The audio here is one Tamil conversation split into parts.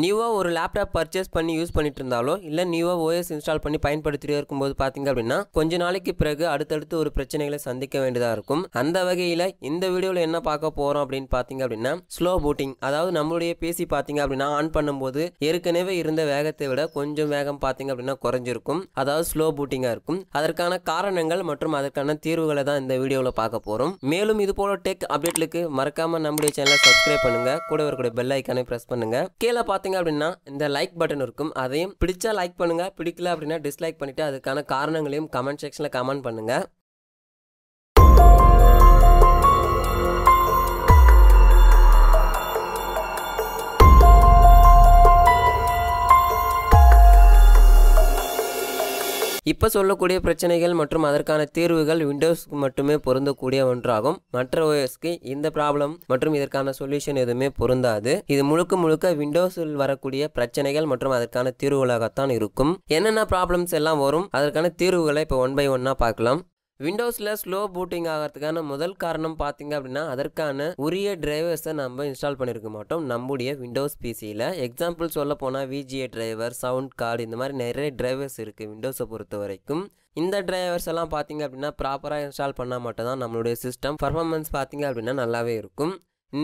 நியூவாக ஒரு லேப்டாப் பர்ச்சேஸ் பண்ணி யூஸ் பண்ணிட்டு இருந்தாலோ இல்லை நியூவாக ஓஎஸ் இன்ஸ்டால் பண்ணி பயன்படுத்திட்டே இருக்கும்போது பார்த்தீங்க அப்படின்னா கொஞ்ச நாளைக்கு பிறகு அடுத்தடுத்து ஒரு பிரச்சனைகளை சந்திக்க வேண்டியதாக இருக்கும் அந்த வகையில் இந்த வீடியோவில் என்ன பார்க்க போகிறோம் அப்படின்னு பார்த்தீங்க அப்படின்னா ஸ்லோ பூட்டிங் அதாவது நம்மளுடைய பேசி பார்த்தீங்க அப்படின்னா ஆன் பண்ணும்போது ஏற்கனவே இருந்த வேகத்தை விட கொஞ்சம் வேகம் பார்த்தீங்க அப்படின்னா குறைஞ்சிருக்கும் அதாவது ஸ்லோ பூட்டிங்காக இருக்கும் அதற்கான காரணங்கள் மற்றும் அதற்கான தீர்வுகளை தான் இந்த வீடியோவில் பார்க்க போகிறோம் மேலும் இது போல டெக் அப்டேட்லுக்கு மறக்காமல் நம்முடைய சேனலை சப்ஸ்கிரைப் பண்ணுங்கள் கூட இருக்கக்கூடிய பெல் ஐக்கானை ப்ரெஸ் பண்ணுங்கள் கீழே பார்த்து பார்த்தீங்க அப்படின்னா இந்த லைக் பட்டன் இருக்கும் அதையும் பிடிச்சா லைக் பண்ணுங்கள் பிடிக்கல அப்படின்னா டிஸ்லைக் பண்ணிவிட்டு அதுக்கான காரணங்களையும் கமெண்ட் செக்ஷனில் கமெண்ட் பண்ணுங்கள் இப்போ சொல்லக்கூடிய பிரச்சனைகள் மற்றும் அதற்கான தீர்வுகள் விண்டோஸ்க்கு மட்டுமே பொருந்தக்கூடிய ஒன்றாகும் மற்ற ஓஎஸ்க்கு இந்த ப்ராப்ளம் மற்றும் இதற்கான சொல்யூஷன் எதுவுமே பொருந்தாது இது முழுக்க முழுக்க விண்டோஸில் வரக்கூடிய பிரச்சனைகள் மற்றும் அதற்கான தீர்வுகளாகத்தான் இருக்கும் என்னென்ன ப்ராப்ளம்ஸ் எல்லாம் வரும் அதற்கான தீர்வுகளை இப்போ ஒன் பை ஒன்னாக பார்க்கலாம் விண்டோஸில் ஸ்லோ பூட்டிங் ஆகிறதுக்கான முதல் காரணம் பார்த்தீங்க அப்படின்னா அதற்கான உரிய டிரைவர்ஸை நம்ம இன்ஸ்டால் பண்ணியிருக்க மாட்டோம் நம்முடைய விண்டோஸ் பிசியில் எக்ஸாம்பிள் சொல்ல போனால் விஜிஏ டிரைவர் சவுண்ட் கார்டு இந்த மாதிரி நிறைய டிரைவர்ஸ் இருக்குது விண்டோஸை பொறுத்த வரைக்கும் இந்த டிரைவர்ஸ் எல்லாம் பார்த்தீங்க அப்படின்னா ப்ராப்பராக இன்ஸ்டால் பண்ணால் மட்டும் தான் நம்மளுடைய சிஸ்டம் பர்ஃபார்மன்ஸ் பார்த்தீங்க அப்படின்னா நல்லாவே இருக்கும்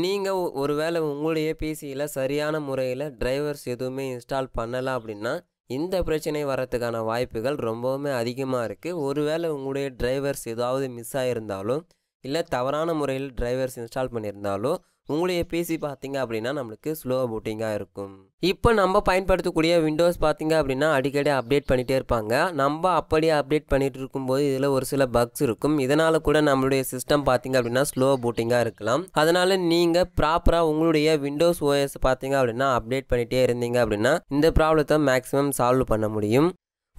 நீங்கள் ஒருவேளை உங்களுடைய பிசியில் சரியான முறையில் டிரைவர்ஸ் எதுவுமே இன்ஸ்டால் பண்ணலை அப்படின்னா இந்த பிரச்சனை வரத்துக்கான வாய்ப்புகள் ரொம்பவுமே அதிகமாக இருக்குது ஒருவேளை உங்களுடைய டிரைவர்ஸ் ஏதாவது மிஸ் ஆகியிருந்தாலும் இல்லை தவறான முறையில் டிரைவர்ஸ் இன்ஸ்டால் பண்ணியிருந்தாலும் உங்களுடைய பிசி பார்த்தீங்க அப்படின்னா நம்மளுக்கு ஸ்லோ பூட்டிங்காக இருக்கும் இப்போ நம்ம பயன்படுத்தக்கூடிய விண்டோஸ் பார்த்தீங்க அப்படின்னா அடிக்கடி அப்டேட் பண்ணிகிட்டே இருப்பாங்க நம்ம அப்படியே அப்டேட் பண்ணிகிட்டு இருக்கும்போது இதில் ஒரு சில பக்ஸ் இருக்கும் இதனால் கூட நம்மளுடைய சிஸ்டம் பார்த்தீங்க அப்படின்னா ஸ்லோ பூட்டிங்காக இருக்கலாம் அதனால் நீங்கள் ப்ராப்பராக உங்களுடைய விண்டோஸ் ஓஎஸ் பார்த்தீங்க அப்படின்னா அப்டேட் பண்ணிகிட்டே இருந்தீங்க அப்படின்னா இந்த ப்ராப்ளத்தை மேக்ஸிமம் சால்வ் பண்ண முடியும்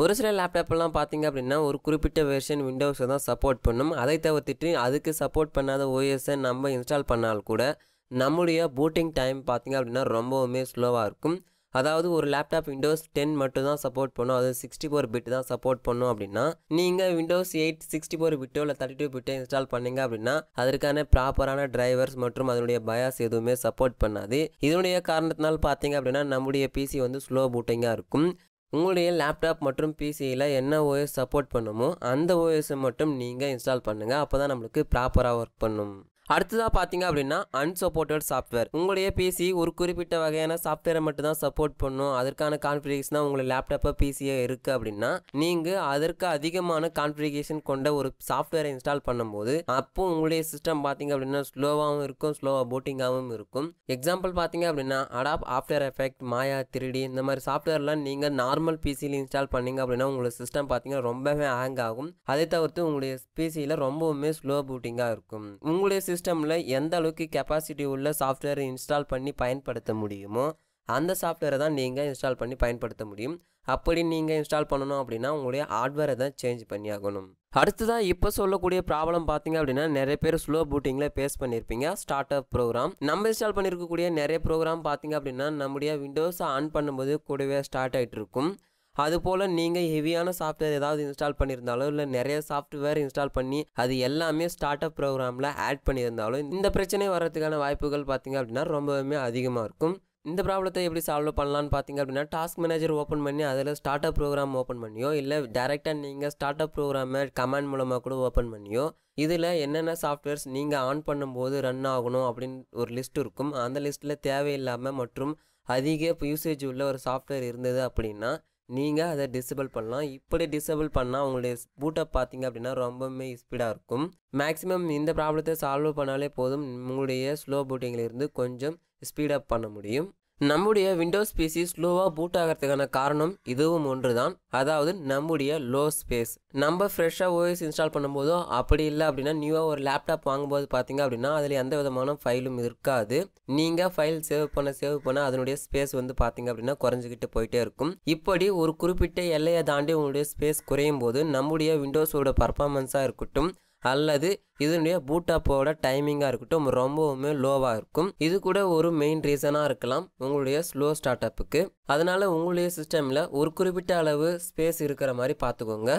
ஒரு சில லேப்டாப்லாம் பார்த்தீங்க அப்படின்னா ஒரு குறிப்பிட்ட வெர்ஷன் விண்டோஸை தான் சப்போர்ட் பண்ணும் அதை தவிர்த்துட்டு அதுக்கு சப்போர்ட் பண்ணாத ஓஎஸை நம்ம இன்ஸ்டால் பண்ணால் கூட நம்முடைய பூட்டிங் டைம் பார்த்திங்க அப்படின்னா ரொம்பவுமே ஸ்லோவாக இருக்கும் அதாவது ஒரு லேப்டாப் விண்டோஸ் டென் மட்டும் தான் சப்போர்ட் பண்ணும் அது சிக்ஸ்டி ஃபோர் பிட் தான் சப்போர்ட் பண்ணும் அப்படின்னா நீங்கள் விண்டோஸ் எயிட் சிக்ஸ்டி ஃபோர் பிட்டோ இல்லை தேர்ட்டி டூ பிட்டோ இன்ஸ்டால் பண்ணீங்க அப்படின்னா அதற்கான ப்ராப்பரான டிரைவர்ஸ் மற்றும் அதனுடைய பயாஸ் எதுவுமே சப்போர்ட் பண்ணாது இதனுடைய காரணத்தினால் பார்த்தீங்க அப்படின்னா நம்முடைய பிசி வந்து ஸ்லோ பூட்டிங்காக இருக்கும் உங்களுடைய லேப்டாப் மற்றும் பிசியில் என்ன ஓஎஸ் சப்போர்ட் பண்ணுமோ அந்த ஓஎஸை மட்டும் நீங்கள் இன்ஸ்டால் பண்ணுங்கள் அப்போ தான் நம்மளுக்கு ப்ராப்பராக ஒர்க் பண்ணும் அடுத்ததாக பார்த்தீங்க அப்படின்னா அன்சப்போர்ட்டட் சாஃப்ட்வேர் உங்களுடைய பிசி ஒரு குறிப்பிட்ட வகையான சாஃப்ட்வேரை மட்டும் தான் சப்போர்ட் பண்ணும் அதற்கான கான்ஃபிகேஷன் தான் உங்களை லேப்டாப்பை பிசியாக இருக்குது அப்படின்னா நீங்கள் அதற்கு அதிகமான கான்ஃபிகேஷன் கொண்ட ஒரு சாஃப்ட்வேரை இன்ஸ்டால் பண்ணும்போது அப்போ உங்களுடைய சிஸ்டம் பார்த்தீங்க அப்படின்னா ஸ்லோவாகவும் இருக்கும் ஸ்லோவாக போட்டிங்காகவும் இருக்கும் எக்ஸாம்பிள் பார்த்தீங்க அப்படின்னா அடாப் ஆஃப்டர் எஃபெக்ட் மாயா திருடி இந்த மாதிரி சாஃப்ட்வேர்லாம் நீங்கள் நார்மல் பிசியில் இன்ஸ்டால் பண்ணீங்க அப்படின்னா உங்களுடைய சிஸ்டம் பார்த்தீங்கன்னா ரொம்பவே ஹேங் ஆகும் அதை தவிர்த்து உங்களுடைய பிசியில் ரொம்பவுமே ஸ்லோ பூட்டிங்காக இருக்கும் உங்களுடைய சிஸ்டமில் எந்த அளவுக்கு கெப்பாசிட்டி உள்ள சாஃப்ட்வேரை இன்ஸ்டால் பண்ணி பயன்படுத்த முடியுமோ அந்த சாஃப்ட்வேரை தான் நீங்கள் இன்ஸ்டால் பண்ணி பயன்படுத்த முடியும் அப்படி நீங்கள் இன்ஸ்டால் பண்ணணும் அப்படின்னா உங்களுடைய ஹார்ட்வேரை தான் சேஞ்ச் பண்ணி ஆகணும் அடுத்ததான் இப்போ சொல்லக்கூடிய ப்ராப்ளம் பார்த்தீங்க அப்படின்னா நிறைய பேர் ஸ்லோ பூட்டிங்கில் பேஸ் பண்ணியிருப்பீங்க ஸ்டார்ட் அப் ப்ரோக்ராம் நம்ம இன்ஸ்டால் பண்ணியிருக்கக்கூடிய நிறைய ப்ரோக்ராம் பார்த்தீங்க அப்படின்னா நம்முடைய விண்டோஸை ஆன் பண்ணும்போது கூடவே ஸ்டார்ட் ஆகிட்டு இருக்கும் அதுபோல் நீங்கள் ஹெவியான சாஃப்ட்வேர் ஏதாவது இன்ஸ்டால் பண்ணியிருந்தாலோ இல்லை நிறைய சாஃப்ட்வேர் இன்ஸ்டால் பண்ணி அது எல்லாமே ஸ்டார்ட் அப் ப்ரோக்ராமில் ஆட் பண்ணியிருந்தாலும் இந்த பிரச்சனை வர்றதுக்கான வாய்ப்புகள் பார்த்திங்க அப்படின்னா ரொம்பவுமே அதிகமாக இருக்கும் இந்த ப்ராப்ளத்தை எப்படி சால்வ் பண்ணலான்னு பார்த்தீங்க அப்படின்னா டாஸ்க் மேனேஜர் ஓப்பன் பண்ணி அதில் ஸ்டார்ட் அப் ப்ரோக்ராம் ஓப்பன் பண்ணியோ இல்லை டேரெக்டாக நீங்கள் ஸ்டார்ட் அப் ப்ரோக்ராமை கமாண்ட் மூலமாக கூட ஓப்பன் பண்ணியோ இதில் என்னென்ன சாஃப்ட்வேர்ஸ் நீங்கள் ஆன் பண்ணும்போது ரன் ஆகணும் அப்படின்னு ஒரு லிஸ்ட் இருக்கும் அந்த லிஸ்ட்டில் தேவையில்லாமல் மற்றும் அதிக யூசேஜ் உள்ள ஒரு சாஃப்ட்வேர் இருந்தது அப்படின்னா நீங்கள் அதை டிசபிள் பண்ணலாம் இப்படி டிசபிள் பண்ணால் உங்களுடைய பூட்டை பார்த்தீங்க அப்படின்னா ரொம்பவுமே ஸ்பீடாக இருக்கும் மேக்ஸிமம் இந்த ப்ராப்ளத்தை சால்வ் பண்ணாலே போதும் உங்களுடைய ஸ்லோ பூட்டிங்கிலிருந்து கொஞ்சம் ஸ்பீடப் பண்ண முடியும் நம்முடைய விண்டோஸ் பிசி ஸ்லோவாக பூட் ஆகிறதுக்கான காரணம் இதுவும் ஒன்று தான் அதாவது நம்முடைய லோ ஸ்பேஸ் நம்ம ஃப்ரெஷ்ஷாக ஓஎஸ் இன்ஸ்டால் பண்ணும்போதோ அப்படி இல்லை அப்படின்னா நியூவாக ஒரு லேப்டாப் வாங்கும்போது பார்த்தீங்க அப்படின்னா அதில் எந்த விதமான ஃபைலும் இருக்காது நீங்கள் ஃபைல் சேவ் பண்ண சேவ் பண்ண அதனுடைய ஸ்பேஸ் வந்து பார்த்தீங்க அப்படின்னா குறைஞ்சிக்கிட்டு போயிட்டே இருக்கும் இப்படி ஒரு குறிப்பிட்ட எல்லையை தாண்டி உங்களுடைய ஸ்பேஸ் குறையும் போது நம்முடைய விண்டோஸோட பர்ஃபார்மன்ஸாக இருக்கட்டும் அல்லது இதனுடைய பூட்டாப்போட டைமிங்காக இருக்கட்டும் ரொம்பவுமே லோவாக இருக்கும் இது கூட ஒரு மெயின் ரீசனாக இருக்கலாம் உங்களுடைய ஸ்லோ ஸ்டார்ட் அப்புக்கு அதனால் உங்களுடைய சிஸ்டமில் ஒரு குறிப்பிட்ட அளவு ஸ்பேஸ் இருக்கிற மாதிரி பார்த்துக்கோங்க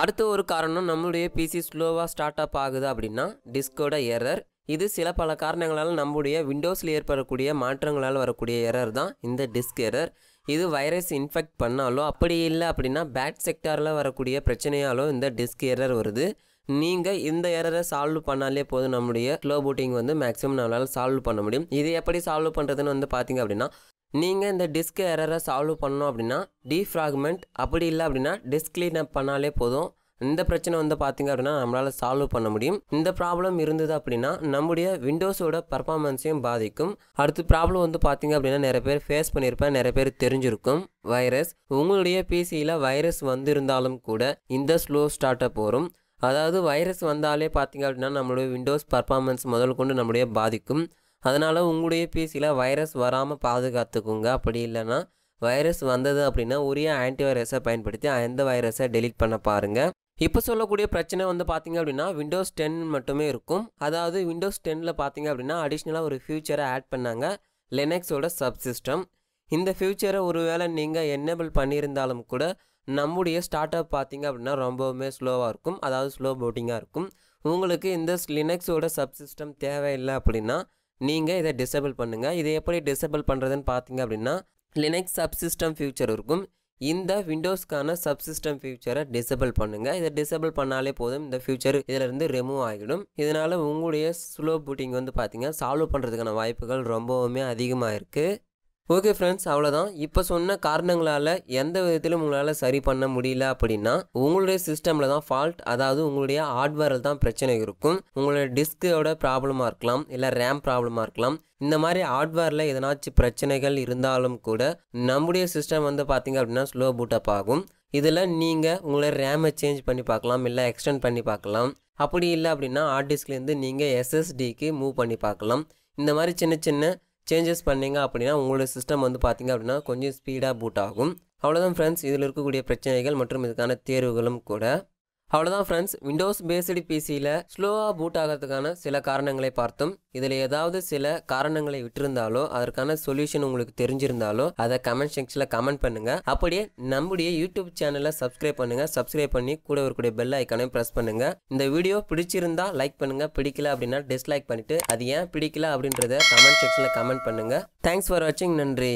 அடுத்த ஒரு காரணம் நம்மளுடைய பிசி ஸ்லோவாக ஸ்டார்ட் அப் ஆகுது அப்படின்னா டிஸ்கோட எரர் இது சில பல காரணங்களால் நம்முடைய விண்டோஸில் ஏற்படக்கூடிய மாற்றங்களால் வரக்கூடிய எரர் தான் இந்த டிஸ்க் எரர் இது வைரஸ் இன்ஃபெக்ட் பண்ணாலோ அப்படி இல்லை அப்படின்னா பேட் செக்டாரில் வரக்கூடிய பிரச்சனையாலோ இந்த டிஸ்க் எரர் வருது நீங்கள் இந்த எரரை சால்வ் பண்ணாலே போதும் நம்முடைய ஸ்லோ பூட்டிங் வந்து மேக்ஸிமம் நம்மளால் சால்வ் பண்ண முடியும் இது எப்படி சால்வ் பண்ணுறதுன்னு வந்து பார்த்தீங்க அப்படின்னா நீங்கள் இந்த டிஸ்க் எரரை சால்வ் பண்ணோம் அப்படின்னா டீஃப்ராக்மெண்ட் அப்படி இல்லை அப்படின்னா டிஸ்க் கிளீன் அப் பண்ணாலே போதும் இந்த பிரச்சனை வந்து பார்த்திங்க அப்படின்னா நம்மளால் சால்வ் பண்ண முடியும் இந்த ப்ராப்ளம் இருந்தது அப்படின்னா நம்முடைய விண்டோஸோட பர்ஃபார்மன்ஸையும் பாதிக்கும் அடுத்து ப்ராப்ளம் வந்து பார்த்திங்க அப்படின்னா நிறைய பேர் ஃபேஸ் பண்ணியிருப்பேன் நிறைய பேர் தெரிஞ்சிருக்கும் வைரஸ் உங்களுடைய பிசியில் வைரஸ் வந்திருந்தாலும் கூட இந்த ஸ்லோ ஸ்டார்ட் அப் வரும் அதாவது வைரஸ் வந்தாலே பார்த்திங்க அப்படின்னா நம்மளுடைய விண்டோஸ் பர்ஃபார்மன்ஸ் முதல் கொண்டு நம்மளுடைய பாதிக்கும் அதனால் உங்களுடைய பிசியில் வைரஸ் வராமல் பாதுகாத்துக்குங்க அப்படி இல்லைன்னா வைரஸ் வந்தது அப்படின்னா உரிய வைரஸை பயன்படுத்தி அந்த வைரஸை டெலிட் பண்ண பாருங்கள் இப்போ சொல்லக்கூடிய பிரச்சனை வந்து பார்த்திங்க அப்படின்னா விண்டோஸ் டென் மட்டுமே இருக்கும் அதாவது விண்டோஸ் டென்னில் பார்த்திங்க அப்படின்னா அடிஷ்னலாக ஒரு ஃபியூச்சரை ஆட் பண்ணாங்க லெனக்ஸோட சப்சிஸ்டம் இந்த ஃபியூச்சரை ஒருவேளை நீங்கள் என்னபிள் பண்ணியிருந்தாலும் கூட நம்முடைய ஸ்டார்ட் அப் பார்த்திங்க அப்படின்னா ரொம்பவுமே ஸ்லோவாக இருக்கும் அதாவது ஸ்லோ போட்டிங்காக இருக்கும் உங்களுக்கு இந்த லினக்ஸோட சப் சிஸ்டம் தேவையில்லை அப்படின்னா நீங்கள் இதை டிசபிள் பண்ணுங்கள் இதை எப்படி டிசபிள் பண்ணுறதுன்னு பார்த்தீங்க அப்படின்னா லினக்ஸ் சிஸ்டம் ஃபியூச்சர் இருக்கும் இந்த விண்டோஸ்க்கான சப் சிஸ்டம் ஃபியூச்சரை டிசபிள் பண்ணுங்கள் இதை டிசபிள் பண்ணாலே போதும் இந்த ஃபியூச்சர் இதிலிருந்து ரிமூவ் ஆகிடும் இதனால் உங்களுடைய ஸ்லோ புட்டிங் வந்து பார்த்திங்கன்னா சால்வ் பண்ணுறதுக்கான வாய்ப்புகள் ரொம்பவுமே அதிகமாக இருக்குது ஓகே ஃப்ரெண்ட்ஸ் அவ்வளோதான் இப்போ சொன்ன காரணங்களால் எந்த விதத்திலும் உங்களால் சரி பண்ண முடியல அப்படின்னா உங்களுடைய சிஸ்டமில் தான் ஃபால்ட் அதாவது உங்களுடைய ஹார்ட்வேரில் தான் பிரச்சனை இருக்கும் உங்களுடைய டிஸ்கோட ப்ராப்ளமாக இருக்கலாம் இல்லை ரேம் ப்ராப்ளமாக இருக்கலாம் இந்த மாதிரி ஹார்ட்வேரில் எதனாச்சும் பிரச்சனைகள் இருந்தாலும் கூட நம்முடைய சிஸ்டம் வந்து பார்த்திங்க அப்படின்னா ஸ்லோ பூட்டப் ஆகும் இதில் நீங்கள் உங்களை ரேமை சேஞ்ச் பண்ணி பார்க்கலாம் இல்லை எக்ஸ்டெண்ட் பண்ணி பார்க்கலாம் அப்படி இல்லை அப்படின்னா ஹார்ட் டிஸ்க்லேருந்து நீங்கள் எஸ்எஸ்டிக்கு மூவ் பண்ணி பார்க்கலாம் இந்த மாதிரி சின்ன சின்ன சேஞ்சஸ் பண்ணிங்க அப்படின்னா உங்களோட சிஸ்டம் வந்து பார்த்திங்க அப்படின்னா கொஞ்சம் ஸ்பீடாக பூட் ஆகும் அவ்வளோதான் ஃப்ரெண்ட்ஸ் இதில் இருக்கக்கூடிய பிரச்சனைகள் மற்றும் இதுக்கான தேர்வுகளும் கூட அவ்வளோதான் ஃப்ரெண்ட்ஸ் விண்டோஸ் பேஸ்டு பிசியில் ஸ்லோவாக பூட் ஆகிறதுக்கான சில காரணங்களை பார்த்தோம் இதில் ஏதாவது சில காரணங்களை விட்டுருந்தாலோ அதற்கான சொல்யூஷன் உங்களுக்கு தெரிஞ்சிருந்தாலோ அதை கமெண்ட் செக்ஷனில் கமெண்ட் பண்ணுங்கள் அப்படியே நம்முடைய யூடியூப் சேனலை சப்ஸ்கிரைப் பண்ணுங்கள் சப்ஸ்கிரைப் பண்ணி கூட இருக்கக்கூடிய பெல் ஐக்கானையும் ப்ரெஸ் பண்ணுங்கள் இந்த வீடியோ பிடிச்சிருந்தா லைக் பண்ணுங்கள் பிடிக்கல அப்படின்னா டிஸ்லைக் பண்ணிவிட்டு அது ஏன் பிடிக்கல அப்படின்றத கமெண்ட் செக்ஷனில் கமெண்ட் பண்ணுங்கள் தேங்க்ஸ் ஃபார் வாட்சிங் நன்றி